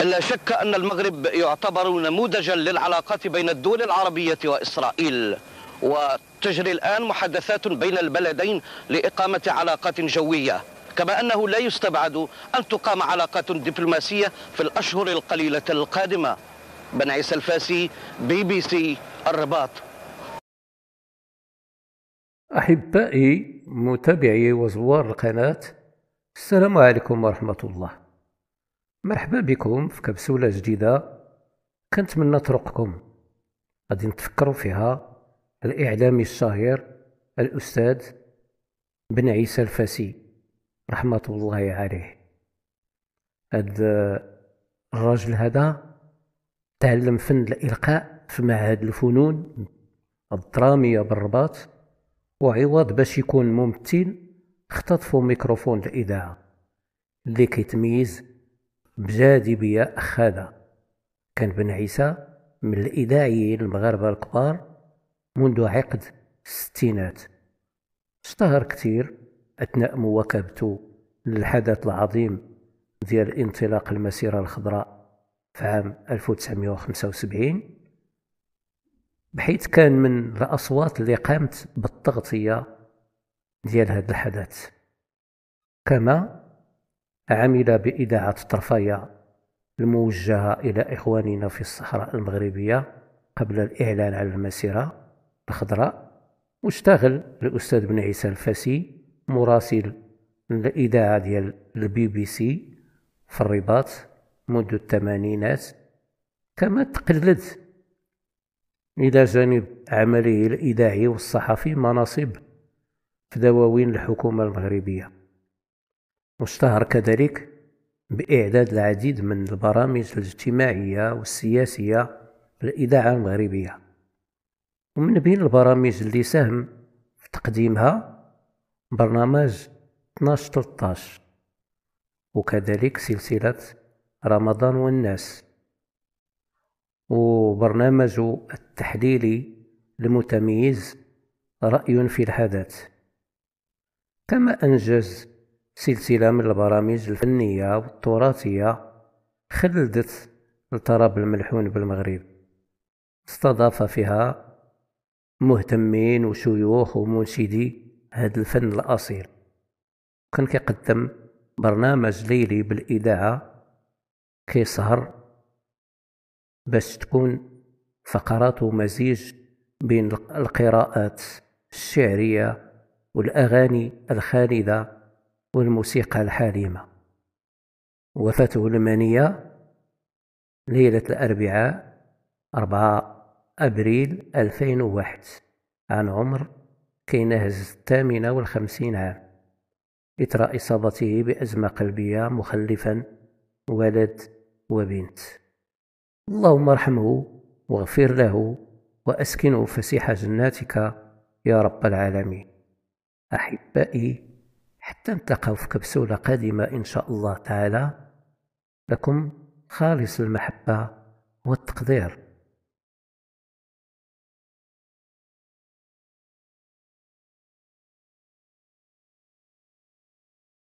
لا شك أن المغرب يعتبر نموذجا للعلاقات بين الدول العربية وإسرائيل وتجري الآن محادثات بين البلدين لإقامة علاقات جوية كما أنه لا يستبعد أن تقام علاقات دبلوماسية في الأشهر القليلة القادمة بن عيسى الفاسي بي بي سي الرباط أحبائي متابعي وزوار القناة السلام عليكم ورحمة الله مرحبا بكم في كبسولة جديدة كنتمنى طرقكم غادي نتفكروا فيها الإعلامي الشهير الأستاذ بن عيسى الفاسي رحمة الله عليه هاد الرجل هذا تعلم فن الإلقاء في معهد الفنون الدرامية بالرباط وعوض باش يكون ممثل اختطفوا ميكروفون الإذاعة اللي كيتميز بجاذبية خالة كان بن عيسى من الإذاعيين المغاربة الكبار منذ عقد الستينات اشتهر كثير أثناء مواكبته للحدث العظيم ديال انطلاق المسيرة الخضراء في عام 1975 بحيث كان من الأصوات اللي قامت بالتغطية ديال هذا الحدث كما عمل بإذاعة طرفايا الموجهة إلى إخواننا في الصحراء المغربية قبل الإعلان على المسيرة الخضراء واشتغل الأستاذ بن عيسى الفاسي مراسل الإذاعة ديال البي بي سي في الرباط منذ الثمانينات كما تقلد إلى جانب عمله الإذاعي والصحفي مناصب في دواوين الحكومة المغربية واشتهر كذلك بإعداد العديد من البرامج الاجتماعية والسياسية للإذاعة المغربية ومن بين البرامج اللي ساهم في تقديمها برنامج 12 13 وكذلك سلسلة رمضان والناس وبرنامج التحليلي المتميز رأي في الحدث كما أنجز سلسلة من البرامج الفنية والتراثية خلدت الطرب الملحون بالمغرب استضاف فيها مهتمين وشيوخ ومنشدي هذا الفن الأصيل كان كيقدم برنامج ليلي بالإذاعة كيسهر باش تكون فقراته مزيج بين القراءات الشعرية والأغاني الخالدة والموسيقى الحالمة وفاته المنية ليلة الأربعاء 4 أبريل 2001 عن عمر كي الثامنة والخمسين عام إثر إصابته بأزمة قلبية مخلفا ولد وبنت اللهم ارحمه واغفر له وأسكنه فسيح جناتك يا رب العالمين أحبائي حتى نلتقاو في كبسولة قادمة إن شاء الله تعالى لكم خالص المحبة والتقدير